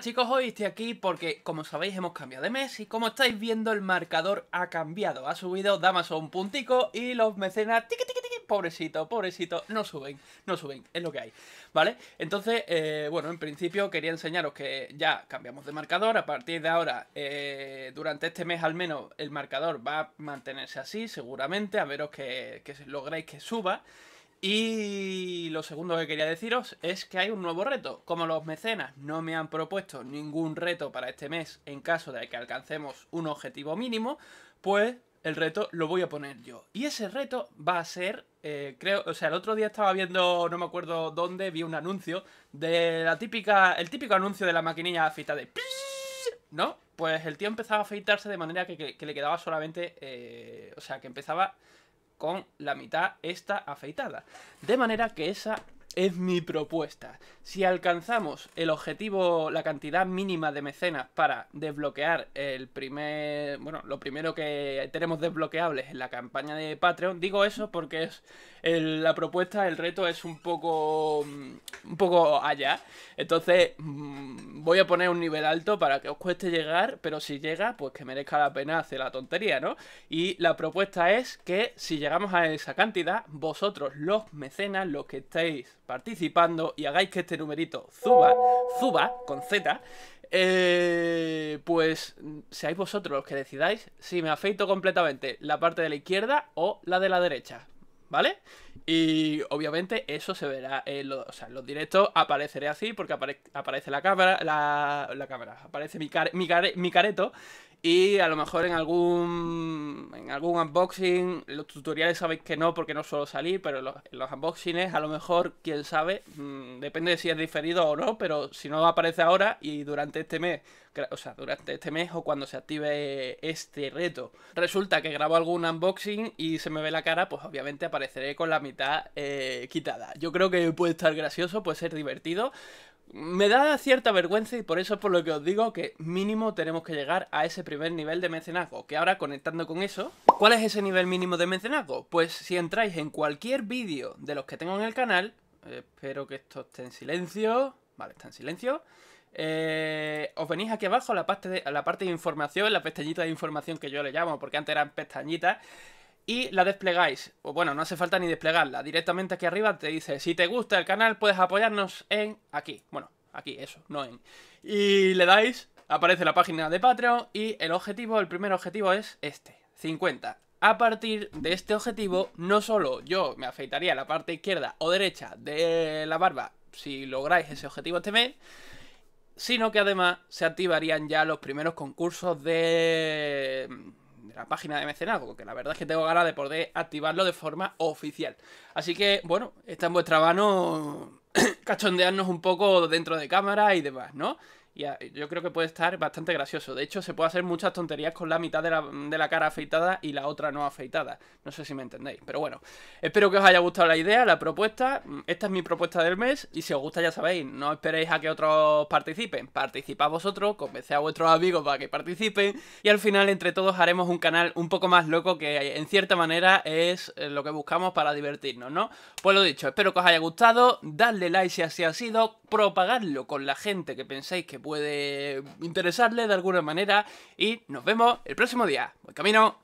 chicos, hoy estoy aquí porque, como sabéis, hemos cambiado de mes y como estáis viendo, el marcador ha cambiado. Ha subido Damaso un puntico y los mecenas... Tiqui, pobrecito, pobrecito, no suben, no suben, es lo que hay, ¿vale? Entonces, eh, bueno, en principio quería enseñaros que ya cambiamos de marcador. A partir de ahora, eh, durante este mes al menos, el marcador va a mantenerse así, seguramente, a veros que, que logréis que suba. Y lo segundo que quería deciros es que hay un nuevo reto. Como los mecenas no me han propuesto ningún reto para este mes en caso de que alcancemos un objetivo mínimo, pues el reto lo voy a poner yo. Y ese reto va a ser, eh, creo, o sea, el otro día estaba viendo, no me acuerdo dónde, vi un anuncio de la típica, el típico anuncio de la maquinilla de de... ¿No? Pues el tío empezaba a afeitarse de manera que, le quedaba solamente, eh, o sea, que empezaba con la mitad esta afeitada. De manera que esa es mi propuesta. Si alcanzamos el objetivo, la cantidad mínima de mecenas para desbloquear el primer, bueno, lo primero que tenemos desbloqueables en la campaña de Patreon, digo eso porque es la propuesta, el reto es un poco, mm, un poco allá. Entonces, mm, voy a poner un nivel alto para que os cueste llegar, pero si llega, pues que merezca la pena hacer la tontería, ¿no? Y la propuesta es que si llegamos a esa cantidad, vosotros los mecenas, los que estáis participando y hagáis que este numerito suba, suba con Z, eh, pues seáis vosotros los que decidáis si me afeito completamente la parte de la izquierda o la de la derecha. ¿vale? Y obviamente eso se verá en los, o sea, los directos, apareceré así porque aparece la cámara, la, cámara, aparece mi careto y a lo mejor en algún, en algún unboxing, los tutoriales sabéis que no porque no suelo salir, pero los, los unboxings a lo mejor, quién sabe, mm, depende de si es diferido o no, pero si no aparece ahora y durante este mes, o sea, durante este mes o cuando se active este reto, resulta que grabo algún unboxing y se me ve la cara, pues obviamente apareceré con la mitad eh, quitada. Yo creo que puede estar gracioso, puede ser divertido, me da cierta vergüenza y por eso es por lo que os digo que mínimo tenemos que llegar a ese primer nivel de mecenazgo, que ahora conectando con eso, ¿cuál es ese nivel mínimo de mecenazgo? Pues si entráis en cualquier vídeo de los que tengo en el canal, eh, espero que esto esté en silencio, vale, está en silencio, eh, os venís aquí abajo la, parte de, a la parte de información, la pestañita de información que yo le llamo, porque antes eran pestañitas, y la desplegáis. O bueno, no hace falta ni desplegarla. Directamente aquí arriba te dice, si te gusta el canal, puedes apoyarnos en aquí. Bueno, aquí, eso, no en. Y le dais Aparece la página de Patreon y el objetivo, el primer objetivo es este, 50. A partir de este objetivo, no solo yo me afeitaría la parte izquierda o derecha de la barba si lográis ese objetivo este mes, sino que además se activarían ya los primeros concursos de, de la página de mecenazgo, que la verdad es que tengo ganas de poder activarlo de forma oficial. Así que, bueno, está en vuestra mano cachondearnos un poco dentro de cámara y demás, ¿no? Y yo creo que puede estar bastante gracioso. De hecho, se puede hacer muchas tonterías con la mitad de la, de la, cara afeitada y la otra no afeitada. No sé si me entendéis. Pero bueno, espero que os haya gustado la idea, la propuesta. Esta es mi propuesta del mes. Y si os gusta, ya sabéis, no esperéis a que otros participen. Participad vosotros, convence a vuestros amigos para que participen. Y al final, entre todos, haremos un canal un poco más loco que en cierta manera es eh, lo que buscamos para divertirnos, ¿no? Pues lo dicho, espero que os haya gustado. Dadle like si ha sido propagarlo con la gente que pensáis que puede interesarle de alguna manera y nos vemos el próximo día. Buen camino.